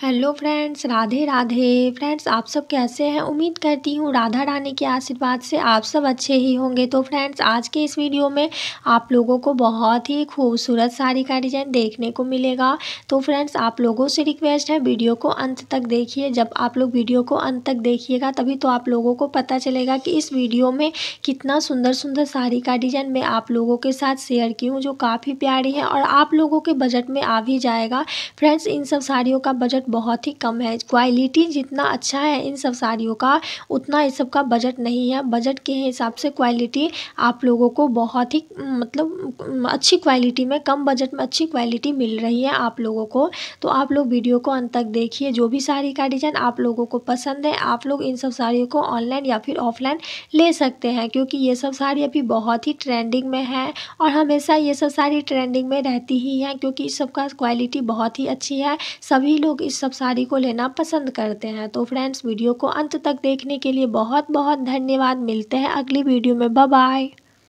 hello friends Radhe Radhe friends आप सब कैसे हैं उम्मीद करती हूँ राधा रानी के आशीर्वाद से आप सब अच्छे ही होंगे तो फ्रेंड्स आज के इस वीडियो में आप लोगों को बहुत ही खूबसूरत साड़ी का डिज़ाइन देखने को मिलेगा तो फ्रेंड्स आप लोगों से रिक्वेस्ट है वीडियो को अंत तक देखिए जब आप लोग वीडियो को अंत तक देखिएगा तभी तो आप लोगों को पता चलेगा कि इस वीडियो में कितना सुंदर सुंदर साड़ी का डिज़ाइन मैं आप लोगों के साथ शेयर की हूँ जो काफ़ी प्यारी है और आप लोगों के बजट में आ भी जाएगा फ्रेंड्स इन सब साड़ियों का बजट बहुत ही कम है क्वालिटी जितना अच्छा है इन सब साड़ियों का उतना इस सब का बजट नहीं है बजट के हिसाब से क्वालिटी आप लोगों को बहुत ही मतलब अच्छी क्वालिटी में कम बजट में अच्छी क्वालिटी मिल रही है आप लोगों को तो आप लोग वीडियो को अंत तक देखिए जो भी साड़ी का डिज़ाइन आप लोगों को पसंद है आप लोग इन सब साड़ियों को ऑनलाइन या फिर ऑफलाइन ले सकते हैं क्योंकि ये सब साड़ी अभी बहुत ही ट्रेंडिंग में है और हमेशा ये सब साड़ी ट्रेंडिंग में रहती ही है क्योंकि इस सब का क्वालिटी बहुत ही अच्छी है सभी लोग इस इस सब साड़ी को लेना पसंद करते हैं तो फ्रेंड्स वीडियो को अंत तक देखने के लिए बहुत बहुत धन्यवाद मिलते हैं अगली वीडियो में बाय